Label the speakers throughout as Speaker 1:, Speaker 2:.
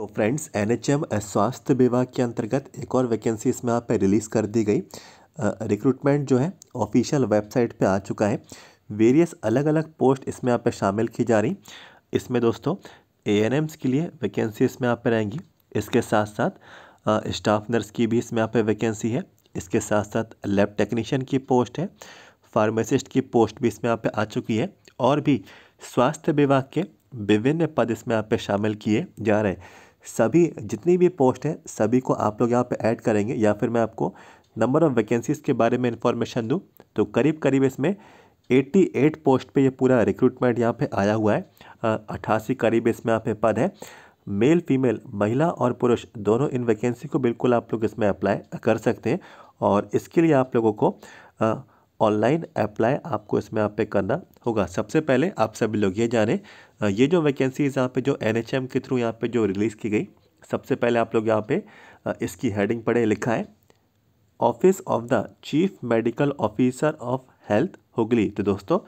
Speaker 1: तो friends N H M स्वास्थ्य विभाग के अंतर्गत एक और वैकेंसी इसमें यहाँ पे रिलीज़ कर दी गई रिक्रूटमेंट जो है ऑफिशियल वेबसाइट पे आ चुका है वेरियस अलग अलग पोस्ट इसमें यहाँ पे शामिल की जा रही इसमें दोस्तों ए एन एम्स के लिए वैकेंसी इसमें यहाँ पे रहेंगी इसके साथ साथ स्टाफ नर्स की भी इसमें यहाँ पे वैकेंसी है इसके साथ साथ लैब टेक्नीशियन की पोस्ट है फार्मासिस्ट की पोस्ट भी इसमें यहाँ पे आ चुकी है और भी स्वास्थ्य विभाग के विभिन्न पद इसमें यहाँ पे शामिल किए जा रहे हैं सभी जितनी भी पोस्ट है सभी को आप लोग यहाँ पे ऐड करेंगे या फिर मैं आपको नंबर ऑफ़ वैकेंसीज़ के बारे में इन्फॉर्मेशन दूँ तो करीब करीब इसमें 88 पोस्ट पे ये पूरा रिक्रूटमेंट यहाँ पे आया हुआ है अट्ठासी करीब इसमें यहाँ पे पद है मेल फीमेल महिला और पुरुष दोनों इन वैकेंसी को बिल्कुल आप लोग इसमें अप्लाई कर सकते हैं और इसके लिए आप लोगों को ऑनलाइन अप्लाई आपको इसमें आप पे करना होगा सबसे पहले आप सभी लोग ये जाने ये जो वैकेंसीज यहाँ पे जो एन के थ्रू यहाँ पे जो रिलीज़ की गई सबसे पहले आप लोग यहाँ पे इसकी हेडिंग पढ़े लिखा है office of the chief medical officer of health Hooghly तो दोस्तों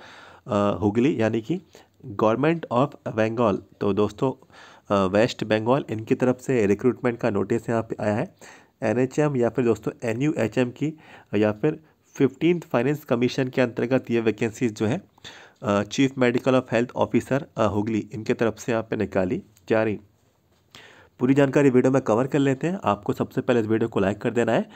Speaker 1: हुगली यानी कि गवर्नमेंट ऑफ बंगाल तो दोस्तों वेस्ट बंगाल इनकी तरफ से रिक्रूटमेंट का नोटिस यहाँ पे आया है एन या फिर दोस्तों एन की या फिर फिफ्टीन फाइनेंस कमीशन के अंतर्गत ये वैकेंसीज जो है chief medical of health officer Hooghly इनके तरफ से यहाँ पे निकाली जा रही पूरी जानकारी वीडियो में कवर कर लेते हैं आपको सबसे पहले इस वीडियो को लाइक कर देना है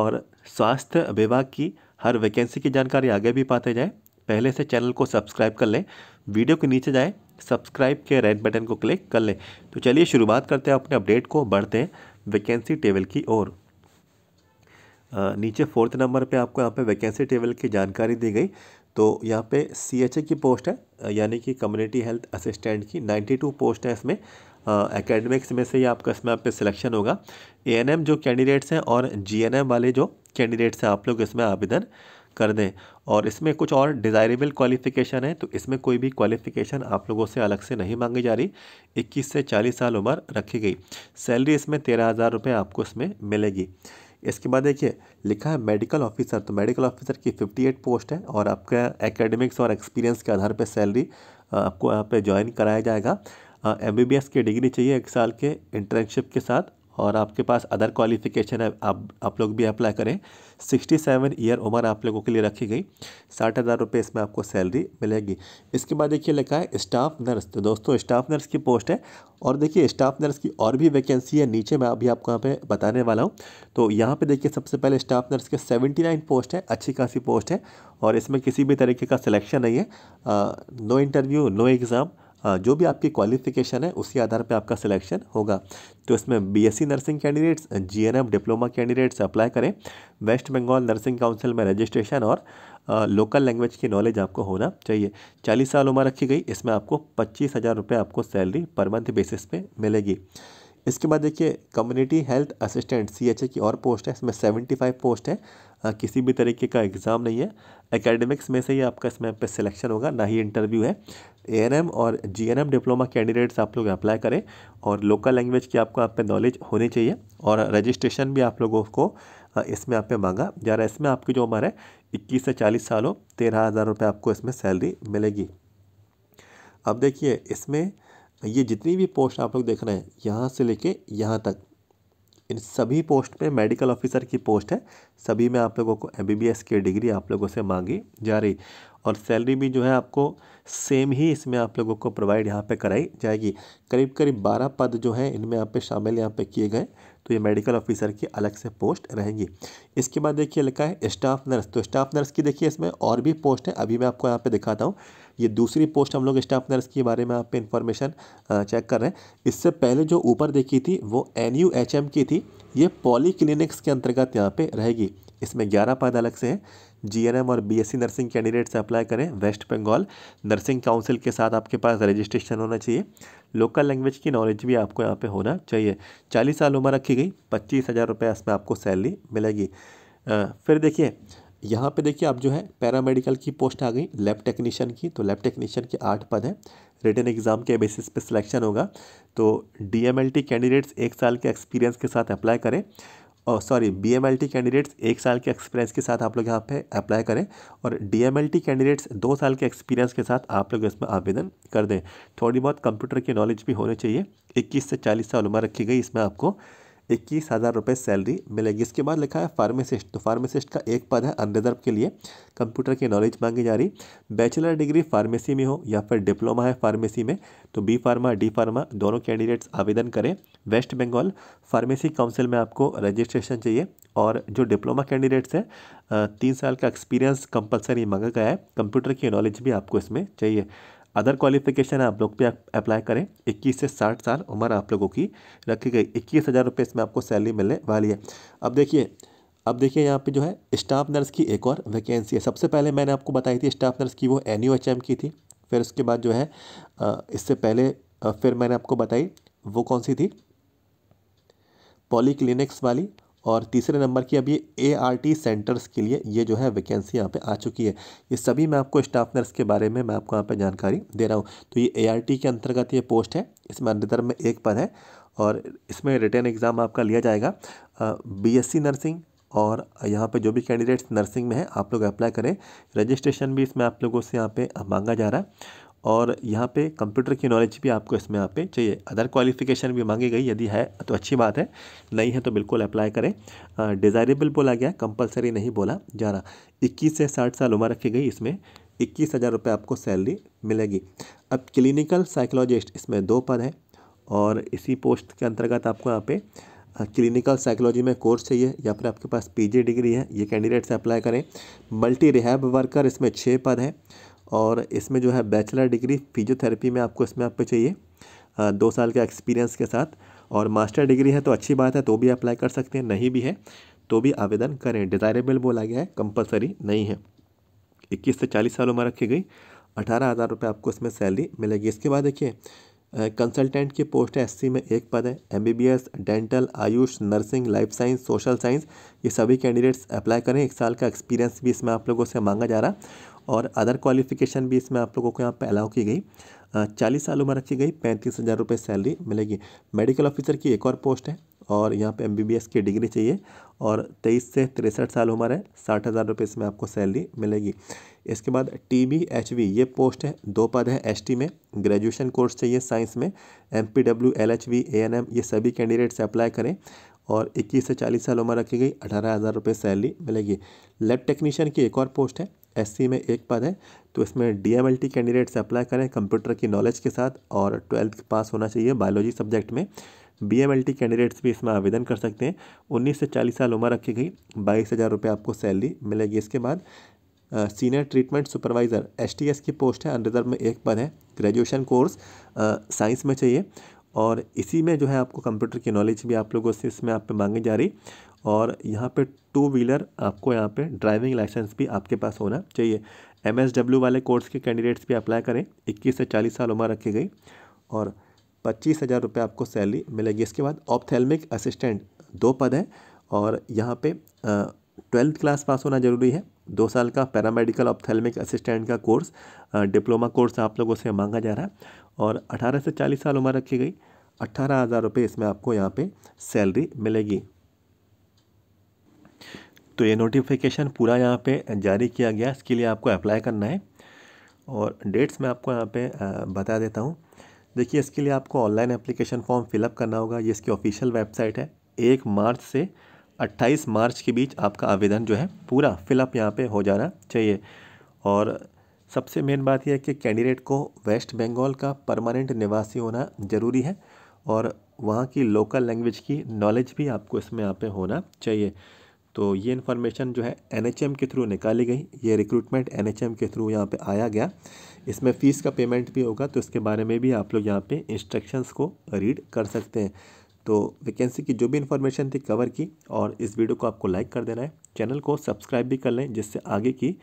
Speaker 1: और स्वास्थ्य विभाग की हर वैकेंसी की जानकारी आगे भी पाते जाए पहले से चैनल को सब्सक्राइब कर लें वीडियो के नीचे जाएँ सब्सक्राइब के रेड बटन को क्लिक कर लें तो चलिए शुरुआत करते हैं अपने अपडेट को बढ़ते हैं वैकेंसी टेबल की ओर नीचे फोर्थ नंबर पे आपको यहाँ पे वैकेंसी टेबल की जानकारी दी गई तो यहाँ पे सी की पोस्ट है यानी कि कम्युनिटी हेल्थ असिस्टेंट की 92 पोस्ट है इसमें एकेडमिक्स में से ही आपका इसमें आप पे सिलेक्शन होगा एएनएम जो कैंडिडेट्स हैं और जीएनएम वाले जो कैंडिडेट्स हैं आप लोग इसमें आवेदन कर दें और इसमें कुछ और डिज़ायरेबल क्वालिफ़िकेशन है तो इसमें कोई भी क्वालिफ़िकेशन आप लोगों से अलग से नहीं मांगी जा रही इक्कीस से चालीस साल उम्र रखी गई सैलरी इसमें तेरह हज़ार रुपये आपको इसमें मिलेगी इसके बाद देखिए लिखा है मेडिकल ऑफिसर तो मेडिकल ऑफिसर की 58 पोस्ट है और आपका एकेडमिक्स और एक्सपीरियंस के आधार पर सैलरी आपको यहाँ पे ज्वाइन कराया जाएगा एम बी बी एस की डिग्री चाहिए एक साल के इंटर्नशिप के साथ और आपके पास अदर क्वालिफिकेशन है आप आप लोग भी अप्लाई करें सिक्सटी सेवन ईयर उम्र आप लोगों के लिए रखी गई साठ हज़ार रुपये इसमें आपको सैलरी मिलेगी इसके बाद देखिए लिखा है स्टाफ नर्स तो दोस्तों स्टाफ नर्स की पोस्ट है और देखिए स्टाफ नर्स की और भी वैकेंसी है नीचे मैं अभी आपको यहाँ पे बताने वाला हूँ तो यहाँ पे देखिए सबसे पहले स्टाफ नर्स के सेवेंटी पोस्ट है अच्छी खासी पोस्ट है और इसमें किसी भी तरीके का सिलेक्शन नहीं है नो इंटरव्यू नो एग्ज़ाम जो भी आपकी क्वालिफिकेशन है उसी आधार पर आपका सिलेक्शन होगा तो इसमें BSc nursing candidates GNM diploma candidates apply करें वेस्ट बंगाल नर्सिंग काउंसिल में रजिस्ट्रेशन और लोकल लैंग्वेज की नॉलेज आपको होना चाहिए चालीस साल उम्र रखी गई इसमें आपको पच्चीस हज़ार रुपये आपको सैलरी पर मंथ बेसिस पर मिलेगी इसके बाद देखिए कम्युनिटी हेल्थ असिस्टेंट सी की और पोस्ट है इसमें सेवेंटी फाइव पोस्ट है हाँ, किसी भी तरीके का एग्ज़ाम नहीं है एकेडमिक्स में से ही आपका इसमें पे सिलेक्शन होगा ना ही इंटरव्यू है एएनएम और जीएनएम डिप्लोमा कैंडिडेट्स आप लोग अप्लाई करें और लोकल लैंग्वेज की आपको आप पे नॉलेज होनी चाहिए और रजिस्ट्रेशन भी आप लोगों को हाँ, इसमें आप पे मांगा जा रहा है इसमें आपकी जो उम्र है इक्कीस से चालीस साल हो तेरह हज़ार रुपये आपको इसमें सैलरी मिलेगी अब देखिए इसमें ये जितनी भी पोस्ट आप लोग देख रहे हैं यहाँ से लेके यहाँ तक इन सभी पोस्ट में मेडिकल ऑफिसर की पोस्ट है सभी में आप लोगों को एम की डिग्री आप लोगों से मांगी जा रही और सैलरी भी जो है आपको सेम ही इसमें आप लोगों को प्रोवाइड यहाँ पे कराई जाएगी करीब करीब बारह पद जो है इनमें यहाँ पे शामिल यहाँ पे किए गए तो ये मेडिकल ऑफिसर की अलग से पोस्ट रहेंगी इसके बाद देखिए लिखा है स्टाफ नर्स तो स्टाफ नर्स की देखिए इसमें और भी पोस्ट है अभी मैं आपको यहाँ पे दिखाता हूँ ये दूसरी पोस्ट हम लोग स्टाफ नर्स के बारे में आप पे इन्फॉर्मेशन चेक कर रहे हैं इससे पहले जो ऊपर देखी थी वो एन यू एच एम की थी ये पॉली क्लिनिक्स के अंतर्गत यहाँ पे रहेगी इसमें ग्यारह पद अलग से हैं जीएनएम और बीएससी नर्सिंग कैंडिडेट से अप्लाई करें वेस्ट बंगाल नर्सिंग काउंसिल के साथ आपके पास रजिस्ट्रेशन होना चाहिए लोकल लैंग्वेज की नॉलेज भी आपको यहाँ पे होना चाहिए चालीस साल उम्र रखी गई पच्चीस हज़ार रुपये इसमें आपको सैलरी मिलेगी आ, फिर देखिए यहाँ पे देखिए आप जो है पैरामेडिकल की पोस्ट आ गई लैब टेक्नीशियन की तो लैब टेक्नीशियन के आठ पद हैं रिटर्न एग्ज़ाम के बेसिस पे सिलेक्शन होगा तो डीएमएलटी कैंडिडेट्स एक साल के एक्सपीरियंस के साथ अप्लाई करें और सॉरी बी कैंडिडेट्स एक साल के एक्सपीरियंस के साथ आप लोग यहाँ पे अप्लाई करें और डी कैंडिडेट्स दो साल के एक्सपीरियंस के साथ आप लोग इसमें आवेदन कर दें थोड़ी बहुत कंप्यूटर की नॉलेज भी होनी चाहिए इक्कीस से चालीस साल उम्र रखी गई इसमें आपको इक्कीस हज़ार रुपये सैलरी मिलेगी इसके बाद लिखा है फार्मेसिस्ट तो फार्मेसिस्ट का एक पद है अनरिजर्व के लिए कंप्यूटर की नॉलेज मांगी जा रही बैचलर डिग्री फार्मेसी में हो या फिर डिप्लोमा है फार्मेसी में तो बी फार्मा डी फार्मा दोनों कैंडिडेट्स आवेदन करें वेस्ट बंगाल फार्मेसी काउंसिल में आपको रजिस्ट्रेशन चाहिए और जो डिप्लोमा कैंडिडेट्स हैं तीन साल का एक्सपीरियंस कंपलसरी मांगा गया है कंप्यूटर की नॉलेज भी आपको इसमें चाहिए अदर क्वालिफिकेशन आप लोग पे अप्लाई करें 21 से 60 साल उम्र आप लोगों की रखी गई इक्कीस हज़ार रुपये इसमें आपको सैलरी मिलने वाली है अब देखिए अब देखिए यहाँ पे जो है स्टाफ नर्स की एक और वैकेंसी है सबसे पहले मैंने आपको बताई थी स्टाफ नर्स की वो एन यू एच एम की थी फिर उसके बाद जो है इससे पहले फिर मैंने आपको बताई वो कौन सी थी क्लिनिक्स वाली और तीसरे नंबर की अभी ए आर टी सेंटर्स के लिए ये जो है वैकेंसी यहाँ पे आ चुकी है ये सभी मैं आपको स्टाफ नर्स के बारे में मैं आपको यहाँ पे जानकारी दे रहा हूँ तो ये ए आर टी के अंतर्गत ये पोस्ट है इसमें रिजर्व में एक पद है और इसमें रिटर्न एग्ज़ाम आपका लिया जाएगा बी एस सी नर्सिंग और यहाँ पे जो भी कैंडिडेट्स नर्सिंग में हैं आप लोग अप्लाई करें रजिस्ट्रेशन भी इसमें आप लोगों से यहाँ पे मांगा जा रहा है और यहाँ पे कंप्यूटर की नॉलेज भी आपको इसमें यहाँ पे चाहिए अदर क्वालिफिकेशन भी मांगी गई यदि है तो अच्छी बात है नहीं है तो बिल्कुल अप्लाई करें डिज़ायरेबल बोला गया कंपलसरी नहीं बोला जा रहा इक्कीस से साठ साल उम्र रखी गई इसमें इक्कीस हज़ार रुपये आपको सैलरी मिलेगी अब क्लिनिकल साइकोलॉजिस्ट इसमें दो पद हैं और इसी पोस्ट के अंतर्गत आपको यहाँ पे क्लिनिकल साइकोलॉजी में कोर्स चाहिए या फिर आपके पास पीजी डिग्री है ये कैंडिडेट्स अप्लाई करें मल्टी रिहैब वर्कर इसमें छः पद हैं और इसमें जो है बैचलर डिग्री फिजियोथेरेपी में आपको इसमें आपको चाहिए दो साल का एक्सपीरियंस के साथ और मास्टर डिग्री है तो अच्छी बात है तो भी अप्लाई कर सकते हैं नहीं भी है तो भी आवेदन करें डिज़ायरेबल बोला गया है कंपलसरी नहीं है इक्कीस से चालीस साल उम्र रखी गई अठारह हज़ार रुपये आपको इसमें सैलरी मिलेगी इसके बाद देखिए कंसल्टेंट की पोस्ट है एस में एक पद है M dental AYUSH nursing life science social science ये सभी कैंडिडेट्स अप्लाई करें एक साल का एक्सपीरियंस भी इसमें आप लोगों से मांगा जा रहा और अदर क्वालिफिकेशन भी इसमें आप लोगों को यहाँ पर अलाउ की गई चालीस साल उम्र रखी गई पैंतीस हज़ार रुपये सैलरी मिलेगी मेडिकल ऑफिसर की एक और पोस्ट है और यहाँ पे एमबीबीएस की डिग्री चाहिए और तेईस से तिरसठ साल उम्र है साठ हज़ार रुपये इसमें आपको सैलरी मिलेगी इसके बाद टी बी एच वी ये पोस्ट है दो पद है एस टी में ग्रेजुएशन कोर्स चाहिए साइंस में M P W L H V A N M ये सभी कैंडिडेट्स अप्लाई करें और 21 से 40 साल उम्र रखी गई अठारह हज़ार रुपये सैलरी मिलेगी लैब टेक्नीशियन की एक और पोस्ट है एस में एक पद है तो इसमें डी एम कैंडिडेट्स अप्लाई करें कंप्यूटर की नॉलेज के साथ और ट्वेल्थ पास होना चाहिए बायोलॉजी सब्जेक्ट में बी एम कैंडिडेट्स भी इसमें आवेदन कर सकते हैं उन्नीस से चालीस साल उम्र रखी गई बाईस हज़ार रुपये आपको सैलरी मिलेगी इसके बाद सीनियर ट्रीटमेंट सुपरवाइज़र एस की पोस्ट है अनरिजर्व में एक पद है ग्रेजुएशन कोर्स साइंस में चाहिए और इसी में जो है आपको कंप्यूटर की नॉलेज भी आप लोगों से इसमें आप पे मांगी जा रही और यहाँ पे टू व्हीलर आपको यहाँ पे ड्राइविंग लाइसेंस भी आपके पास होना चाहिए एम वाले कोर्स के कैंडिडेट्स भी अप्लाई करें इक्कीस से चालीस साल उम्र रखी गई और पच्चीस हज़ार रुपये आपको सैलरी मिलेगी इसके बाद ऑप्थेलमिक असिस्टेंट दो पद हैं और यहाँ पर ट्वेल्थ क्लास पास होना ज़रूरी है दो साल का पैरामेडिकल ऑप्थेलमिक असिस्टेंट का कोर्स डिप्लोमा कोर्स आप लोगों से मांगा जा रहा है और अठारह से चालीस साल उम्र रखी गई अट्ठारह हज़ार रुपये इसमें आपको यहाँ पे सैलरी मिलेगी तो ये नोटिफिकेशन पूरा यहाँ पे जारी किया गया इसके लिए आपको अप्लाई करना है और डेट्स मैं आपको यहाँ पे बता देता हूँ देखिए इसके लिए आपको ऑनलाइन एप्लीकेशन फॉर्म फिलअप करना होगा ये इसकी ऑफिशियल वेबसाइट है एक मार्च से 28 मार्च के बीच आपका आवेदन जो है पूरा फिलअप यहाँ पे हो जाना चाहिए और सबसे मेन बात यह है कि कैंडिडेट को वेस्ट बंगाल का परमानेंट निवासी होना ज़रूरी है और वहाँ की लोकल लैंग्वेज की नॉलेज भी आपको इसमें यहाँ पे होना चाहिए तो ये इन्फॉर्मेशन जो है एन के थ्रू निकाली गई ये रिक्रूटमेंट एन के थ्रू यहाँ पे आया गया इसमें फ़ीस का पेमेंट भी होगा तो इसके बारे में भी आप लोग यहाँ पे इंस्ट्रक्शंस को रीड कर सकते हैं तो वैकेंसी की जो भी इन्फॉर्मेशन थी कवर की और इस वीडियो को आपको लाइक कर देना है चैनल को सब्सक्राइब भी कर लें जिससे आगे की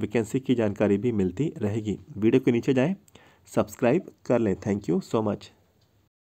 Speaker 1: वैकेंसी की जानकारी भी मिलती रहेगी वीडियो के नीचे जाएँ सब्सक्राइब कर लें थैंक यू सो मच